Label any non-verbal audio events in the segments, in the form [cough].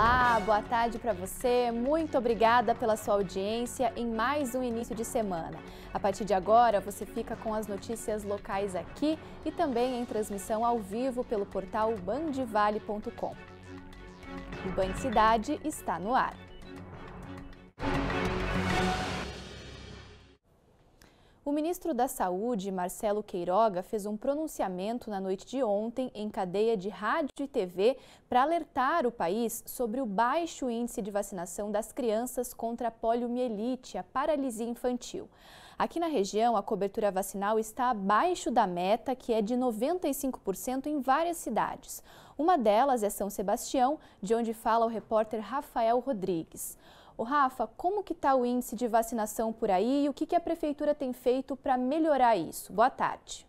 Olá, boa tarde para você. Muito obrigada pela sua audiência em mais um início de semana. A partir de agora, você fica com as notícias locais aqui e também em transmissão ao vivo pelo portal bandivale.com. O Band Cidade está no ar. O ministro da Saúde, Marcelo Queiroga, fez um pronunciamento na noite de ontem em cadeia de rádio e TV para alertar o país sobre o baixo índice de vacinação das crianças contra a poliomielite, a paralisia infantil. Aqui na região, a cobertura vacinal está abaixo da meta, que é de 95% em várias cidades. Uma delas é São Sebastião, de onde fala o repórter Rafael Rodrigues. O Rafa, como que está o índice de vacinação por aí e o que, que a prefeitura tem feito para melhorar isso? Boa tarde.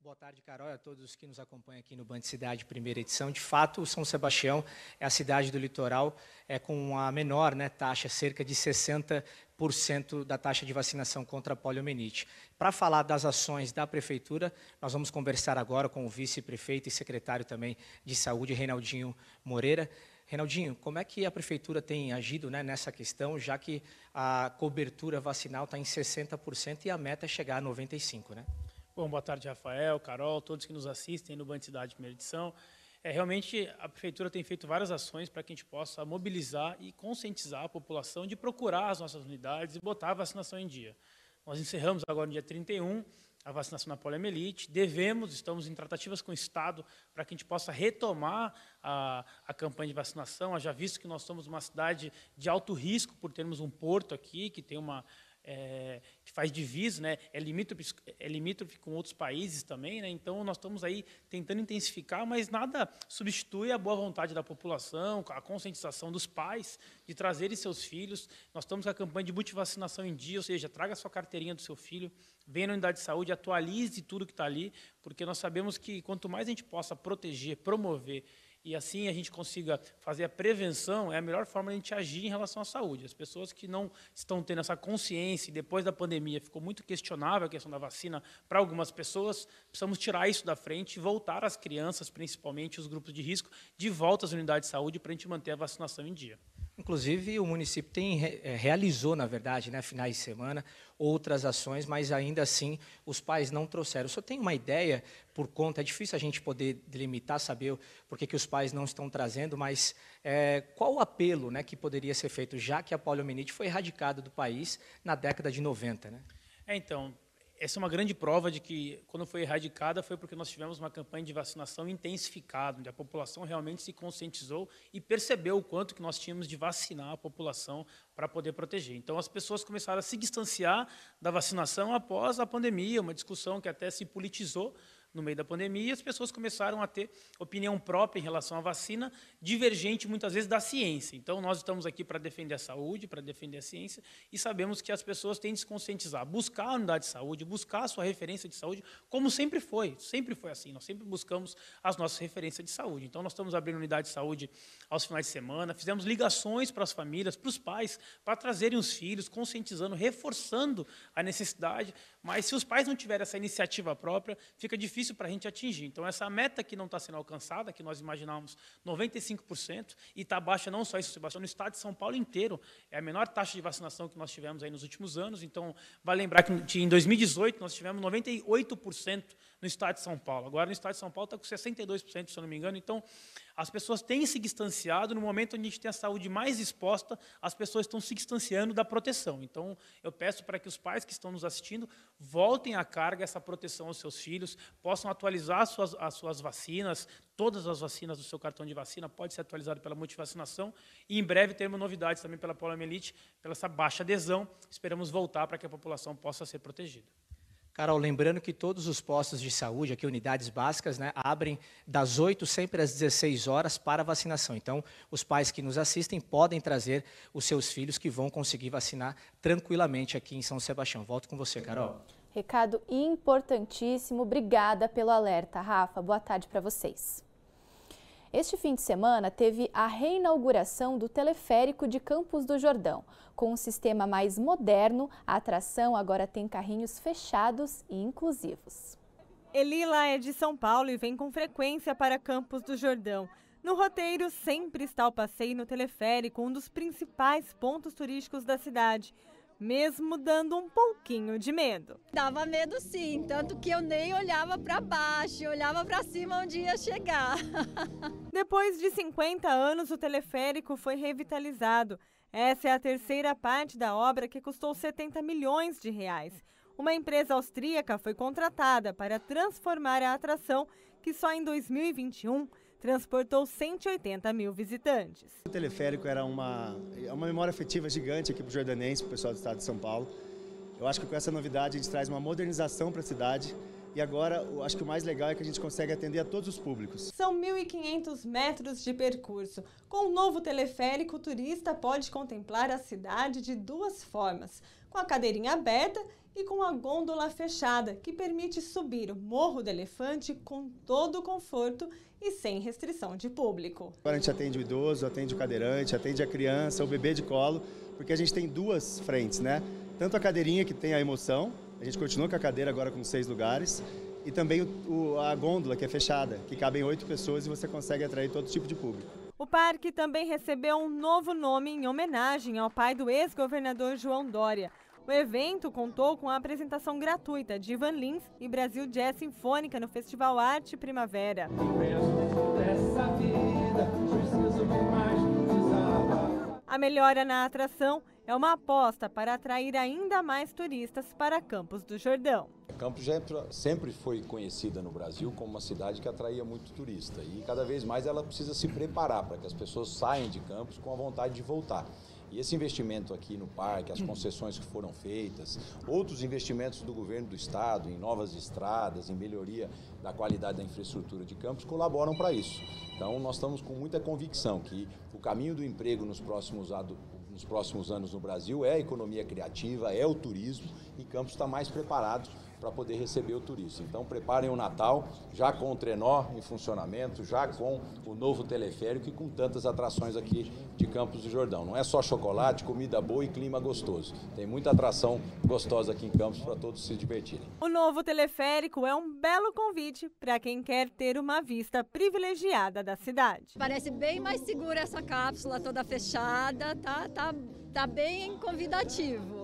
Boa tarde, Carol, a todos que nos acompanham aqui no Band Cidade, primeira edição. De fato, São Sebastião é a cidade do litoral é com a menor né, taxa, cerca de 60% da taxa de vacinação contra a poliomielite. Para falar das ações da Prefeitura, nós vamos conversar agora com o vice-prefeito e secretário também de Saúde, Reinaldinho Moreira. Reinaldinho, como é que a prefeitura tem agido né, nessa questão, já que a cobertura vacinal está em 60% e a meta é chegar a 95%, né? Bom, boa tarde, Rafael, Carol, todos que nos assistem no Band Cidade Primeira Edição. É, realmente, a prefeitura tem feito várias ações para que a gente possa mobilizar e conscientizar a população de procurar as nossas unidades e botar a vacinação em dia. Nós encerramos agora no dia 31 a vacinação na poliomielite. Devemos, estamos em tratativas com o Estado para que a gente possa retomar a, a campanha de vacinação, já visto que nós somos uma cidade de alto risco por termos um porto aqui, que tem uma é, que faz divisa, né, é, limítrofe, é limítrofe com outros países também, né, então nós estamos aí tentando intensificar, mas nada substitui a boa vontade da população, a conscientização dos pais de trazerem seus filhos. Nós estamos com a campanha de multivacinação em dia, ou seja, traga sua carteirinha do seu filho, venha na unidade de saúde, atualize tudo que está ali, porque nós sabemos que quanto mais a gente possa proteger, promover, e assim a gente consiga fazer a prevenção, é a melhor forma de a gente agir em relação à saúde. As pessoas que não estão tendo essa consciência, e depois da pandemia ficou muito questionável a questão da vacina para algumas pessoas, precisamos tirar isso da frente e voltar as crianças, principalmente os grupos de risco, de volta às unidades de saúde para a gente manter a vacinação em dia. Inclusive, o município tem, eh, realizou, na verdade, né, finais de semana, outras ações, mas ainda assim os pais não trouxeram. Só tem uma ideia por conta, é difícil a gente poder delimitar, saber por que, que os pais não estão trazendo, mas é, qual o apelo né, que poderia ser feito, já que a poliomielite foi erradicada do país na década de 90? Né? É, então, essa é uma grande prova de que, quando foi erradicada, foi porque nós tivemos uma campanha de vacinação intensificada, onde a população realmente se conscientizou e percebeu o quanto que nós tínhamos de vacinar a população para poder proteger. Então, as pessoas começaram a se distanciar da vacinação após a pandemia, uma discussão que até se politizou, no meio da pandemia, e as pessoas começaram a ter opinião própria em relação à vacina, divergente muitas vezes da ciência. Então, nós estamos aqui para defender a saúde, para defender a ciência, e sabemos que as pessoas têm de se conscientizar, buscar a unidade de saúde, buscar a sua referência de saúde, como sempre foi, sempre foi assim, nós sempre buscamos as nossas referências de saúde. Então, nós estamos abrindo unidade de saúde aos finais de semana, fizemos ligações para as famílias, para os pais, para trazerem os filhos, conscientizando, reforçando a necessidade mas se os pais não tiverem essa iniciativa própria, fica difícil para a gente atingir. Então, essa meta que não está sendo alcançada, que nós imaginávamos 95%, e está baixa não só em São Sebastião, no estado de São Paulo inteiro. É a menor taxa de vacinação que nós tivemos aí nos últimos anos. Então, vale lembrar que em 2018 nós tivemos 98% no estado de São Paulo. Agora, no estado de São Paulo está com 62%, se eu não me engano. Então, as pessoas têm se distanciado. No momento onde a gente tem a saúde mais exposta, as pessoas estão se distanciando da proteção. Então, eu peço para que os pais que estão nos assistindo voltem à carga essa proteção aos seus filhos, possam atualizar as suas, as suas vacinas, todas as vacinas do seu cartão de vacina, pode ser atualizado pela multivacinação. E em breve teremos novidades também pela poliomielite, pela essa baixa adesão. Esperamos voltar para que a população possa ser protegida. Carol, lembrando que todos os postos de saúde, aqui unidades básicas, né, abrem das 8 sempre às 16 horas para vacinação. Então, os pais que nos assistem podem trazer os seus filhos que vão conseguir vacinar tranquilamente aqui em São Sebastião. Volto com você, Carol. Recado importantíssimo. Obrigada pelo alerta, Rafa. Boa tarde para vocês. Este fim de semana teve a reinauguração do teleférico de Campos do Jordão. Com um sistema mais moderno, a atração agora tem carrinhos fechados e inclusivos. Elila é de São Paulo e vem com frequência para Campos do Jordão. No roteiro sempre está o passeio no teleférico, um dos principais pontos turísticos da cidade mesmo dando um pouquinho de medo. Dava medo sim, tanto que eu nem olhava para baixo, olhava para cima onde ia chegar. [laughs] Depois de 50 anos, o teleférico foi revitalizado. Essa é a terceira parte da obra que custou 70 milhões de reais. Uma empresa austríaca foi contratada para transformar a atração, que só em 2021 transportou 180 mil visitantes. O teleférico era uma, é uma memória afetiva gigante aqui para o jordanense, para o pessoal do estado de São Paulo. Eu acho que com essa novidade a gente traz uma modernização para a cidade. E agora, acho que o mais legal é que a gente consegue atender a todos os públicos. São 1.500 metros de percurso. Com o novo teleférico, o turista pode contemplar a cidade de duas formas: com a cadeirinha aberta e com a gôndola fechada, que permite subir o Morro do Elefante com todo o conforto e sem restrição de público. Agora a gente atende o idoso, atende o cadeirante, atende a criança, o bebê de colo, porque a gente tem duas frentes, né? Tanto a cadeirinha que tem a emoção, a gente continua com a cadeira agora com seis lugares, e também o, o, a gôndola, que é fechada, que cabem oito pessoas e você consegue atrair todo tipo de público. O parque também recebeu um novo nome em homenagem ao pai do ex-governador João Dória. O evento contou com a apresentação gratuita de Ivan Lins e Brasil Jazz Sinfônica no Festival Arte Primavera. A melhora na atração é uma aposta para atrair ainda mais turistas para Campos do Jordão. Campos já sempre foi conhecida no Brasil como uma cidade que atraía muito turista e cada vez mais ela precisa se preparar para que as pessoas saiam de Campos com a vontade de voltar. E esse investimento aqui no parque, as concessões que foram feitas, outros investimentos do governo do estado em novas estradas, em melhoria da qualidade da infraestrutura de campos, colaboram para isso. Então, nós estamos com muita convicção que o caminho do emprego nos próximos, nos próximos anos no Brasil é a economia criativa, é o turismo e Campos está mais preparado para poder receber o turista. Então preparem o Natal já com o trenó em funcionamento, já com o novo teleférico e com tantas atrações aqui de Campos do Jordão. Não é só chocolate, comida boa e clima gostoso. Tem muita atração gostosa aqui em Campos para todos se divertirem. O novo teleférico é um belo convite para quem quer ter uma vista privilegiada da cidade. Parece bem mais segura essa cápsula toda fechada, tá, tá, tá bem convidativo.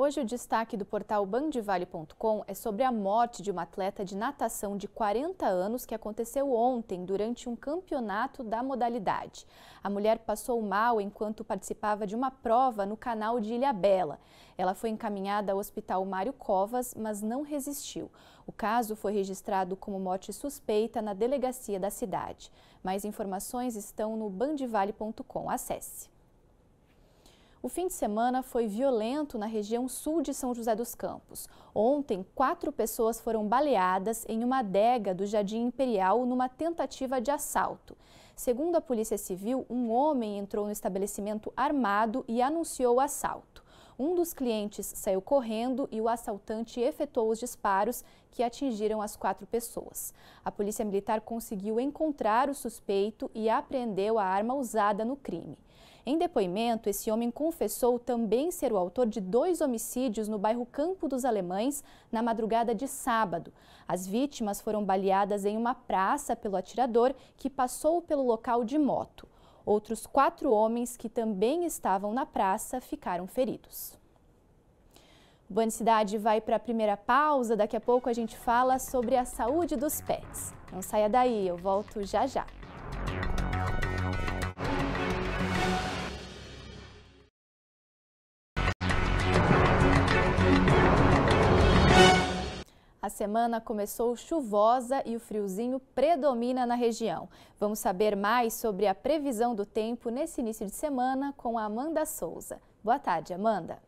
Hoje o destaque do portal bandivale.com é sobre a morte de uma atleta de natação de 40 anos que aconteceu ontem durante um campeonato da modalidade. A mulher passou mal enquanto participava de uma prova no canal de Ilhabela. Ela foi encaminhada ao Hospital Mário Covas, mas não resistiu. O caso foi registrado como morte suspeita na delegacia da cidade. Mais informações estão no bandivale.com. Acesse. O fim de semana foi violento na região sul de São José dos Campos. Ontem, quatro pessoas foram baleadas em uma adega do Jardim Imperial numa tentativa de assalto. Segundo a Polícia Civil, um homem entrou no estabelecimento armado e anunciou o assalto. Um dos clientes saiu correndo e o assaltante efetuou os disparos que atingiram as quatro pessoas. A polícia militar conseguiu encontrar o suspeito e apreendeu a arma usada no crime. Em depoimento, esse homem confessou também ser o autor de dois homicídios no bairro Campo dos Alemães na madrugada de sábado. As vítimas foram baleadas em uma praça pelo atirador que passou pelo local de moto. Outros quatro homens que também estavam na praça ficaram feridos. O cidade vai para a primeira pausa. Daqui a pouco a gente fala sobre a saúde dos pets. Não saia daí, eu volto já já. semana começou chuvosa e o friozinho predomina na região. Vamos saber mais sobre a previsão do tempo nesse início de semana com a Amanda Souza. Boa tarde, Amanda.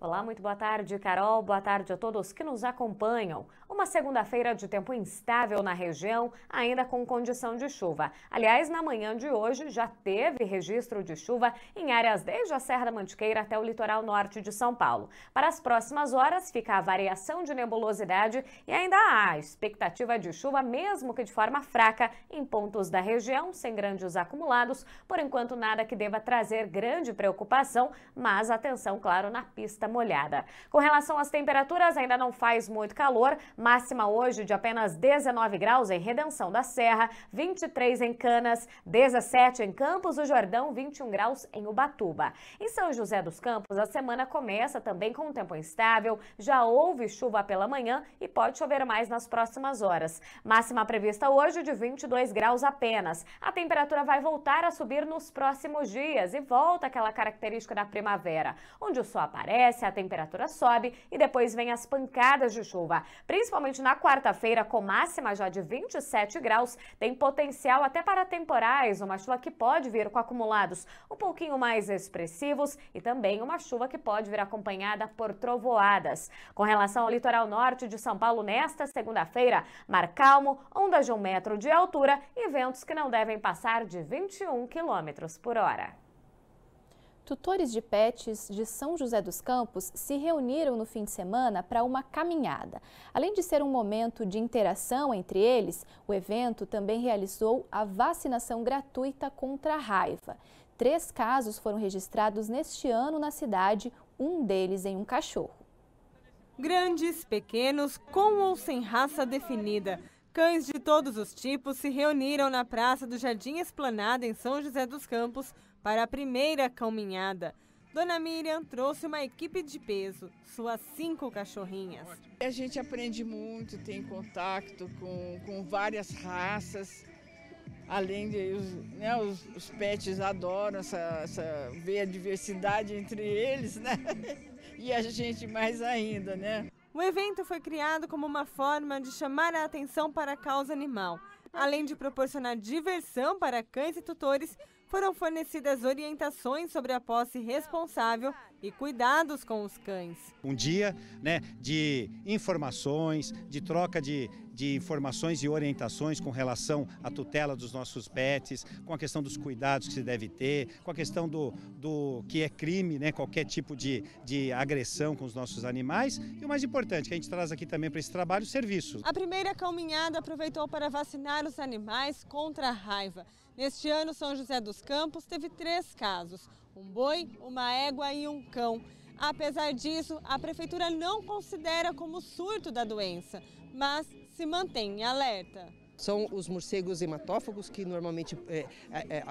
Olá, muito boa tarde, Carol. Boa tarde a todos que nos acompanham. Uma segunda-feira de tempo instável na região, ainda com condição de chuva. Aliás, na manhã de hoje já teve registro de chuva em áreas desde a Serra da Mantiqueira até o litoral norte de São Paulo. Para as próximas horas, fica a variação de nebulosidade e ainda há expectativa de chuva, mesmo que de forma fraca, em pontos da região, sem grandes acumulados. Por enquanto, nada que deva trazer grande preocupação, mas atenção, claro, na pista molhada. Com relação às temperaturas, ainda não faz muito calor, máxima hoje de apenas 19 graus em Redenção da Serra, 23 em Canas, 17 em Campos do Jordão, 21 graus em Ubatuba. Em São José dos Campos, a semana começa também com um tempo instável, já houve chuva pela manhã e pode chover mais nas próximas horas. Máxima prevista hoje de 22 graus apenas. A temperatura vai voltar a subir nos próximos dias e volta aquela característica da primavera, onde o sol aparece escurece, a temperatura sobe e depois vem as pancadas de chuva. Principalmente na quarta-feira, com máxima já de 27 graus, tem potencial até para temporais, uma chuva que pode vir com acumulados um pouquinho mais expressivos e também uma chuva que pode vir acompanhada por trovoadas. Com relação ao litoral norte de São Paulo, nesta segunda-feira, mar calmo, ondas de um metro de altura e ventos que não devem passar de 21 quilômetros por hora tutores de pets de São José dos Campos se reuniram no fim de semana para uma caminhada. Além de ser um momento de interação entre eles, o evento também realizou a vacinação gratuita contra a raiva. Três casos foram registrados neste ano na cidade, um deles em um cachorro. Grandes, pequenos, com ou sem raça definida. Cães de todos os tipos se reuniram na Praça do Jardim Esplanada, em São José dos Campos, para a primeira caminhada, Dona Miriam trouxe uma equipe de peso, suas cinco cachorrinhas. A gente aprende muito, tem contato com, com várias raças. Além de os, né, os, os pets adoram essa, essa ver a diversidade entre eles, né? [laughs] E a gente mais ainda, né? O evento foi criado como uma forma de chamar a atenção para a causa animal, além de proporcionar diversão para cães e tutores foram fornecidas orientações sobre a posse responsável e cuidados com os cães. Um dia né, de informações, de troca de, de informações e orientações com relação à tutela dos nossos pets, com a questão dos cuidados que se deve ter, com a questão do, do que é crime, né, qualquer tipo de, de agressão com os nossos animais. E o mais importante, que a gente traz aqui também para esse trabalho, o serviço. A primeira caminhada aproveitou para vacinar os animais contra a raiva. Neste ano, São José dos Campos teve três casos: um boi, uma égua e um cão. Apesar disso, a prefeitura não considera como surto da doença, mas se mantém em alerta. São os morcegos hematófagos que normalmente é, é, é,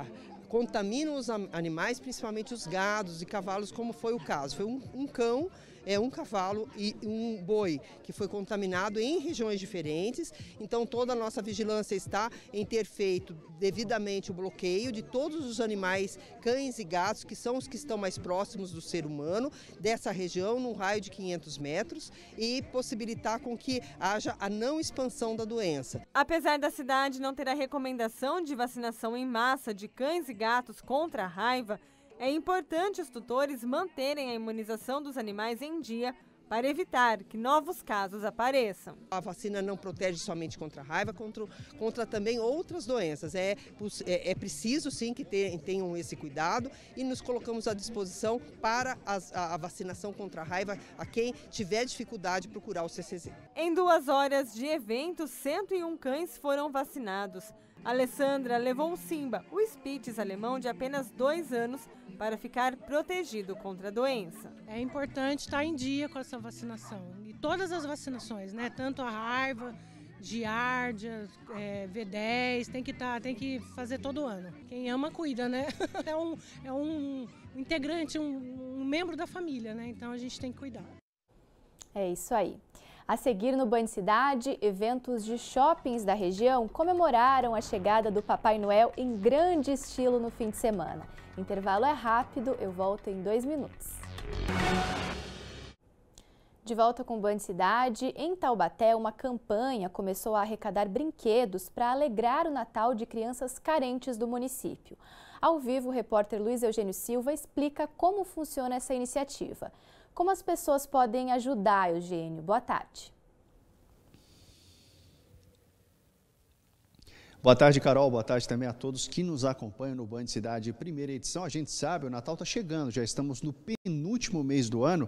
contaminam os animais, principalmente os gados e cavalos, como foi o caso. Foi um, um cão é um cavalo e um boi que foi contaminado em regiões diferentes. Então toda a nossa vigilância está em ter feito devidamente o bloqueio de todos os animais, cães e gatos, que são os que estão mais próximos do ser humano, dessa região, num raio de 500 metros, e possibilitar com que haja a não expansão da doença. Apesar da cidade não ter a recomendação de vacinação em massa de cães e gatos contra a raiva, é importante os tutores manterem a imunização dos animais em dia para evitar que novos casos apareçam. A vacina não protege somente contra a raiva, contra, contra também outras doenças. É, é, é preciso sim que tenham esse cuidado e nos colocamos à disposição para as, a, a, vacinação contra a raiva a quem tiver dificuldade procurar o CCZ. Em duas horas de evento, 101 cães foram vacinados. Alessandra levou o Simba, o Spitz alemão de apenas dois anos, para ficar protegido contra a doença. É importante estar em dia com essa vacinação. E todas as vacinações, né? Tanto a raiva, giardia, é, V10, tem que estar, tá, tem que fazer todo ano. Quem ama, cuida, né? [laughs] É um, é um integrante, um, um membro da família, né? Então a gente tem que cuidar. É isso aí. A seguir no Banho Cidade, eventos de shoppings da região comemoraram a chegada do Papai Noel em grande estilo no fim de semana. Intervalo é rápido, eu volto em dois minutos. De volta com Band Cidade, em Taubaté, uma campanha começou a arrecadar brinquedos para alegrar o Natal de crianças carentes do município. Ao vivo, o repórter Luiz Eugênio Silva explica como funciona essa iniciativa. Como as pessoas podem ajudar, Eugênio? Boa tarde. Boa tarde, Carol. Boa tarde também a todos que nos acompanham no Band Cidade, primeira edição. A gente sabe, o Natal está chegando, já estamos no penúltimo mês do ano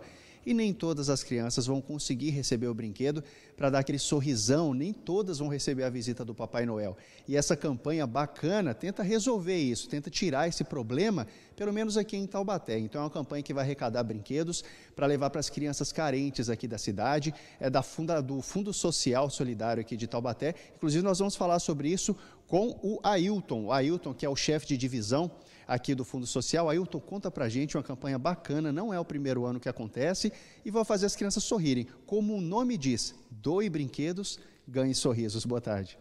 e nem todas as crianças vão conseguir receber o brinquedo para dar aquele sorrisão, nem todas vão receber a visita do Papai Noel. E essa campanha bacana tenta resolver isso, tenta tirar esse problema, pelo menos aqui em Taubaté. Então é uma campanha que vai arrecadar brinquedos para levar para as crianças carentes aqui da cidade, é da funda, do Fundo Social Solidário aqui de Taubaté. Inclusive nós vamos falar sobre isso com o Ailton. O Ailton, que é o chefe de divisão aqui do Fundo Social. Ailton, conta pra gente uma campanha bacana, não é o primeiro ano que acontece, e vou fazer as crianças sorrirem. Como o nome diz, doe brinquedos, ganhe sorrisos. Boa tarde.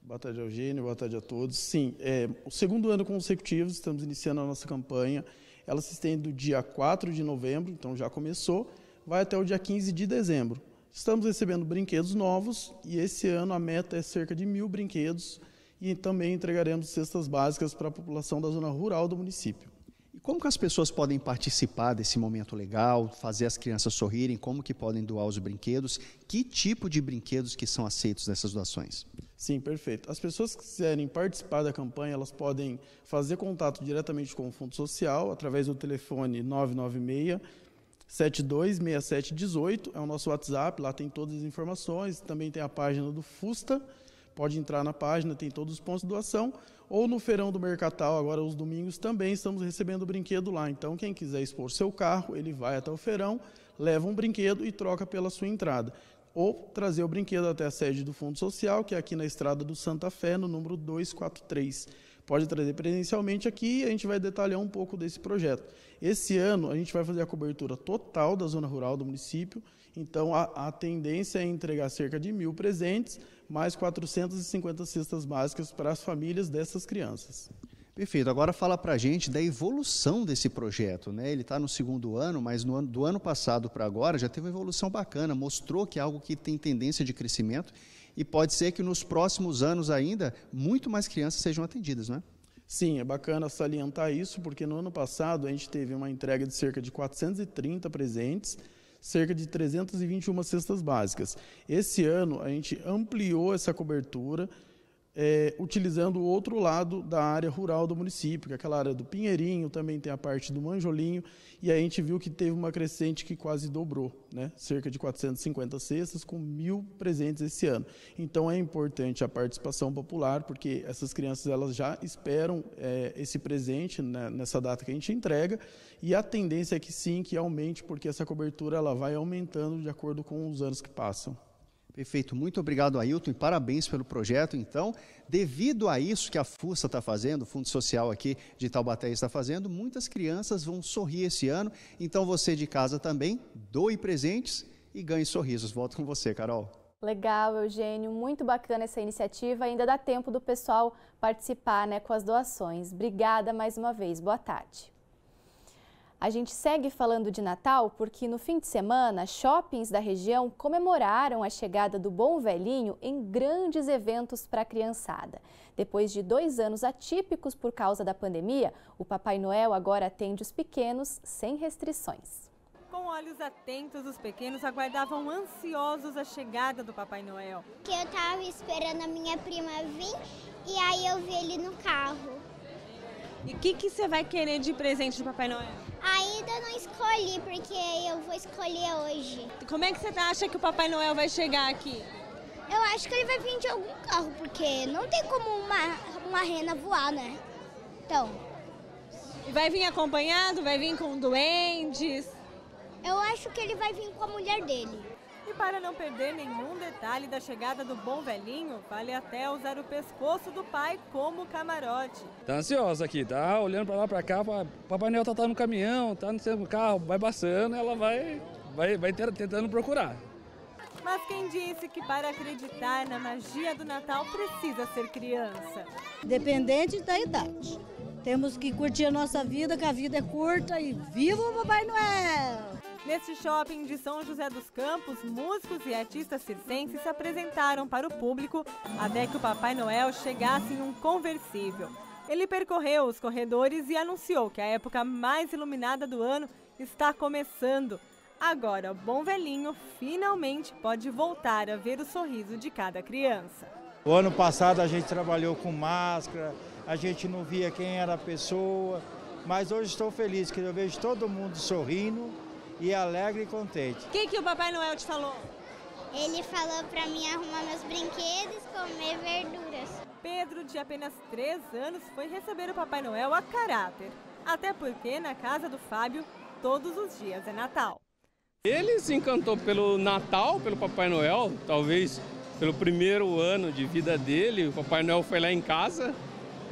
Boa tarde, Eugênio. Boa tarde a todos. Sim, é, o segundo ano consecutivo, estamos iniciando a nossa campanha. Ela se estende do dia 4 de novembro, então já começou, vai até o dia 15 de dezembro. Estamos recebendo brinquedos novos e esse ano a meta é cerca de mil brinquedos e também entregaremos cestas básicas para a população da zona rural do município. E como que as pessoas podem participar desse momento legal, fazer as crianças sorrirem, como que podem doar os brinquedos, que tipo de brinquedos que são aceitos nessas doações? Sim, perfeito. As pessoas que quiserem participar da campanha, elas podem fazer contato diretamente com o Fundo Social através do telefone 996 726718, é o nosso WhatsApp, lá tem todas as informações, também tem a página do Fusta Pode entrar na página, tem todos os pontos de doação. Ou no feirão do Mercatal, agora os domingos, também estamos recebendo brinquedo lá. Então, quem quiser expor seu carro, ele vai até o feirão, leva um brinquedo e troca pela sua entrada. Ou trazer o brinquedo até a sede do Fundo Social, que é aqui na estrada do Santa Fé, no número 243 pode trazer presencialmente aqui e a gente vai detalhar um pouco desse projeto. Esse ano a gente vai fazer a cobertura total da zona rural do município, então a, a tendência é entregar cerca de mil presentes, mais 450 cestas básicas para as famílias dessas crianças. Perfeito. Agora fala para a gente da evolução desse projeto. Né? Ele está no segundo ano, mas ano, do ano passado para agora já teve uma evolução bacana, mostrou que é algo que tem tendência de crescimento e pode ser que nos próximos anos ainda muito mais crianças sejam atendidas, não é? Sim, é bacana salientar isso, porque no ano passado a gente teve uma entrega de cerca de 430 presentes, cerca de 321 cestas básicas. Esse ano a gente ampliou essa cobertura é, utilizando o outro lado da área rural do município, que é aquela área do Pinheirinho, também tem a parte do Manjolinho, e a gente viu que teve uma crescente que quase dobrou, né? cerca de 450 cestas, com mil presentes esse ano. Então é importante a participação popular, porque essas crianças elas já esperam é, esse presente né, nessa data que a gente entrega, e a tendência é que sim, que aumente, porque essa cobertura ela vai aumentando de acordo com os anos que passam. Perfeito, muito obrigado, Ailton, e parabéns pelo projeto. Então, devido a isso que a FUSA está fazendo, o Fundo Social aqui de Taubaté está fazendo, muitas crianças vão sorrir esse ano. Então, você de casa também, doe presentes e ganhe sorrisos. Volto com você, Carol. Legal, Eugênio, muito bacana essa iniciativa. Ainda dá tempo do pessoal participar né, com as doações. Obrigada mais uma vez, boa tarde. A gente segue falando de Natal porque no fim de semana, shoppings da região comemoraram a chegada do Bom Velhinho em grandes eventos para a criançada. Depois de dois anos atípicos por causa da pandemia, o Papai Noel agora atende os pequenos sem restrições. Com olhos atentos, os pequenos aguardavam ansiosos a chegada do Papai Noel. Que eu estava esperando a minha prima vir e aí eu vi ele no carro. E o que, que você vai querer de presente do Papai Noel? Ainda não escolhi, porque eu vou escolher hoje. Como é que você tá? acha que o Papai Noel vai chegar aqui? Eu acho que ele vai vir de algum carro, porque não tem como uma, uma rena voar, né? Então. Vai vir acompanhado? Vai vir com duendes? Eu acho que ele vai vir com a mulher dele para não perder nenhum detalhe da chegada do bom velhinho, vale até usar o pescoço do pai como camarote. Tá ansiosa aqui, tá olhando para lá para cá, Papai Noel tá, tá no caminhão, tá no carro, vai passando, ela vai vai, vai ter, tentando procurar. Mas quem disse que para acreditar na magia do Natal precisa ser criança? Dependente da idade. Temos que curtir a nossa vida, que a vida é curta e viva o Papai Noel! Neste shopping de São José dos Campos, músicos e artistas circenses se apresentaram para o público até que o Papai Noel chegasse em um conversível. Ele percorreu os corredores e anunciou que a época mais iluminada do ano está começando. Agora, o bom velhinho finalmente pode voltar a ver o sorriso de cada criança. O ano passado a gente trabalhou com máscara, a gente não via quem era a pessoa, mas hoje estou feliz que eu vejo todo mundo sorrindo e alegre e contente. O que, que o Papai Noel te falou? Ele falou para mim arrumar meus brinquedos, comer verduras. Pedro, de apenas 3 anos, foi receber o Papai Noel a caráter. Até porque na casa do Fábio, todos os dias é Natal. Ele se encantou pelo Natal, pelo Papai Noel, talvez pelo primeiro ano de vida dele. O Papai Noel foi lá em casa,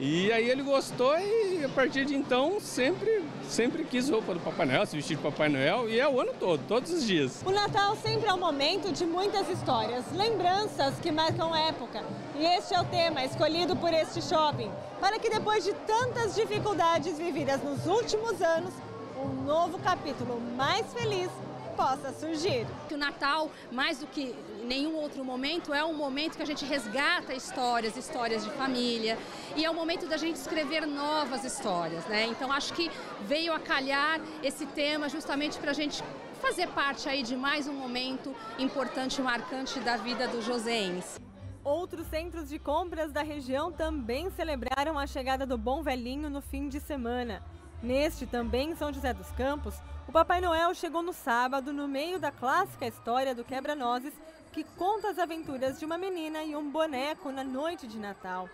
e aí ele gostou e a partir de então sempre, sempre quis roupa do Papai Noel, se vestir de Papai Noel e é o ano todo, todos os dias. O Natal sempre é um momento de muitas histórias, lembranças que marcam época. E este é o tema escolhido por este shopping, para que depois de tantas dificuldades vividas nos últimos anos, um novo capítulo mais feliz possa surgir. Que o Natal, mais do que nenhum outro momento, é um momento que a gente resgata histórias, histórias de família, e é o um momento da gente escrever novas histórias, né? Então acho que veio a calhar esse tema justamente para a gente fazer parte aí de mais um momento importante, marcante da vida do joseense. Outros centros de compras da região também celebraram a chegada do Bom Velhinho no fim de semana. Neste também em São José dos Campos, o Papai Noel chegou no sábado no meio da clássica história do quebra-nozes que conta as aventuras de uma menina e um boneco na noite de Natal.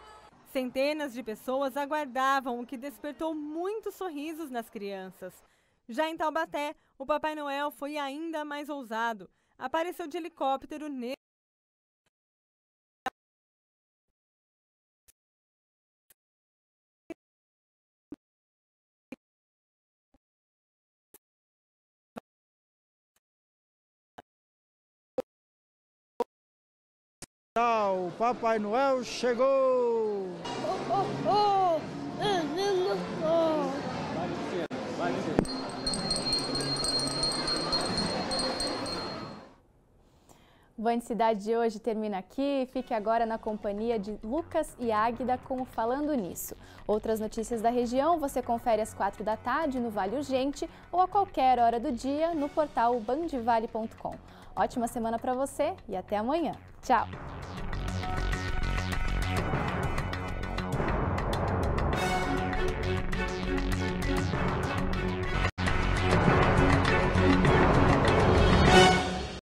Centenas de pessoas aguardavam, o que despertou muitos sorrisos nas crianças. Já em Taubaté, o Papai Noel foi ainda mais ousado. Apareceu de helicóptero O Papai Noel chegou! Oh, oh, oh! Menino, oh! Vai, Luciano, vai, Luciano. O Band Cidade de hoje termina aqui. Fique agora na companhia de Lucas e Águida com o Falando Nisso. Outras notícias da região você confere às quatro da tarde no Vale Urgente ou a qualquer hora do dia no portal bandivale.com. Ótima semana para você e até amanhã. Tchau!